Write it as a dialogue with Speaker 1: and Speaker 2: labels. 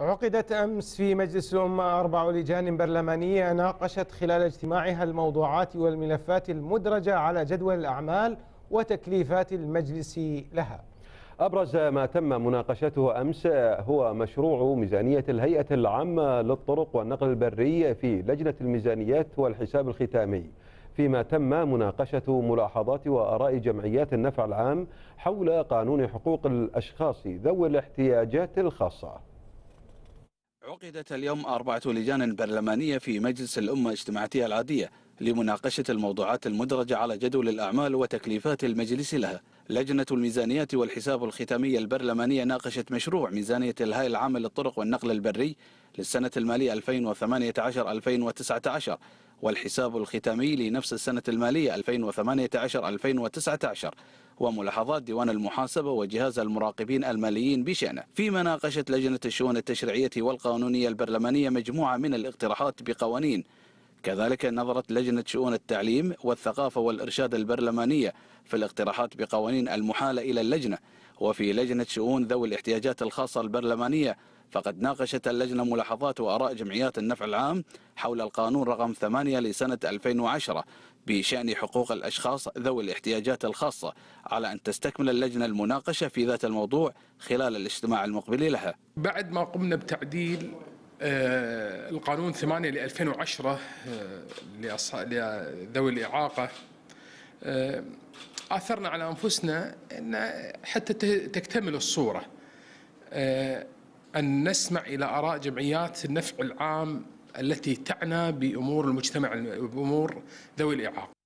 Speaker 1: عقدت أمس في مجلس الأمة أربع لجان برلمانية ناقشت خلال اجتماعها الموضوعات والملفات المدرجة على جدول الأعمال وتكليفات المجلس لها
Speaker 2: أبرز ما تم مناقشته أمس هو مشروع ميزانية الهيئة العامة للطرق والنقل البري في لجنة الميزانيات والحساب الختامي فيما تم مناقشة ملاحظات وآراء جمعيات النفع العام حول قانون حقوق الأشخاص ذوي الاحتياجات الخاصة
Speaker 3: عقدت اليوم أربعة لجان برلمانية في مجلس الأمة اجتماعتها العادية لمناقشة الموضوعات المدرجة على جدول الأعمال وتكليفات المجلس لها لجنة الميزانيات والحساب الختامية البرلمانية ناقشت مشروع ميزانية الهاي العام للطرق والنقل البري للسنة المالية 2018-2019 والحساب الختامي لنفس السنة المالية 2018-2019 وملاحظات ديوان المحاسبة وجهاز المراقبين الماليين بشأنه فيما ناقشت لجنة الشؤون التشريعية والقانونية البرلمانية مجموعة من الاقتراحات بقوانين كذلك نظرت لجنة شؤون التعليم والثقافة والإرشاد البرلمانية في الاقتراحات بقوانين المحالة إلى اللجنة وفي لجنة شؤون ذوي الاحتياجات الخاصة البرلمانية فقد ناقشت اللجنة ملاحظات وآراء جمعيات النفع العام حول القانون رقم 8 لسنة 2010 بشأن حقوق الأشخاص ذوي الاحتياجات الخاصة على أن تستكمل اللجنة المناقشة في ذات الموضوع خلال الاجتماع المقبل لها بعد ما
Speaker 1: قمنا بتعديل آه، القانون 8 ل 2010 لذوي الإعاقة آه، آثرنا على أنفسنا أن حتى تكتمل الصورة آه، أن نسمع إلى آراء جمعيات النفع العام التي تعنى بأمور المجتمع بأمور ذوي الإعاقة